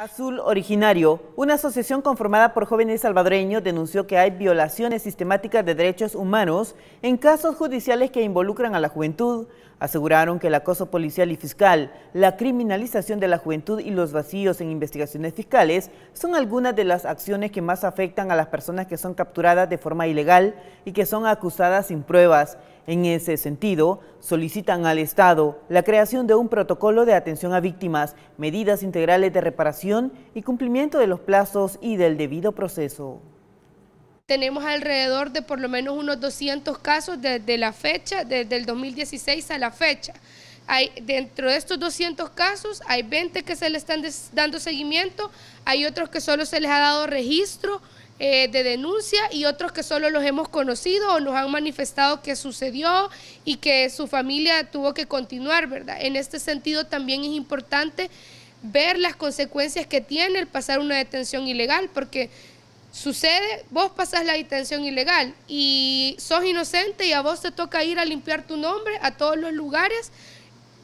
Azul Originario, una asociación conformada por jóvenes salvadoreños, denunció que hay violaciones sistemáticas de derechos humanos en casos judiciales que involucran a la juventud. Aseguraron que el acoso policial y fiscal, la criminalización de la juventud y los vacíos en investigaciones fiscales son algunas de las acciones que más afectan a las personas que son capturadas de forma ilegal y que son acusadas sin pruebas. En ese sentido, solicitan al Estado la creación de un protocolo de atención a víctimas, medidas integrales de reparación y cumplimiento de los plazos y del debido proceso. Tenemos alrededor de por lo menos unos 200 casos desde la fecha, desde el 2016 a la fecha. dentro de estos 200 casos hay 20 que se le están dando seguimiento, hay otros que solo se les ha dado registro, eh, de denuncia y otros que solo los hemos conocido o nos han manifestado que sucedió y que su familia tuvo que continuar, ¿verdad? En este sentido también es importante ver las consecuencias que tiene el pasar una detención ilegal, porque sucede, vos pasás la detención ilegal y sos inocente y a vos te toca ir a limpiar tu nombre a todos los lugares,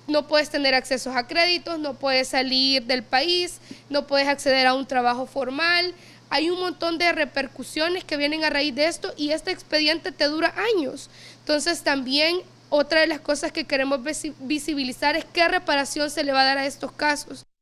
no puedes tener acceso a créditos, no puedes salir del país, no puedes acceder a un trabajo formal, hay un montón de repercusiones que vienen a raíz de esto y este expediente te dura años. Entonces también otra de las cosas que queremos visibilizar es qué reparación se le va a dar a estos casos.